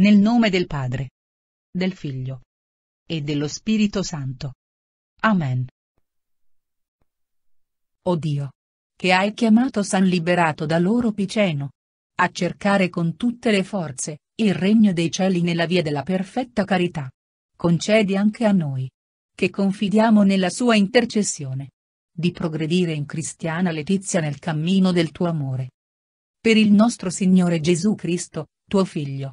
Nel nome del Padre, del Figlio e dello Spirito Santo. Amen. O Dio, che hai chiamato San liberato da loro Piceno, a cercare con tutte le forze, il regno dei cieli nella via della perfetta carità. Concedi anche a noi, che confidiamo nella sua intercessione, di progredire in cristiana letizia nel cammino del tuo amore. Per il nostro Signore Gesù Cristo, tuo Figlio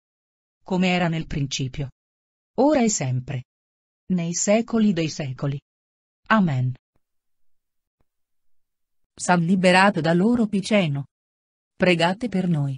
come era nel principio. Ora e sempre. Nei secoli dei secoli. Amen. San liberato da loro Piceno. Pregate per noi.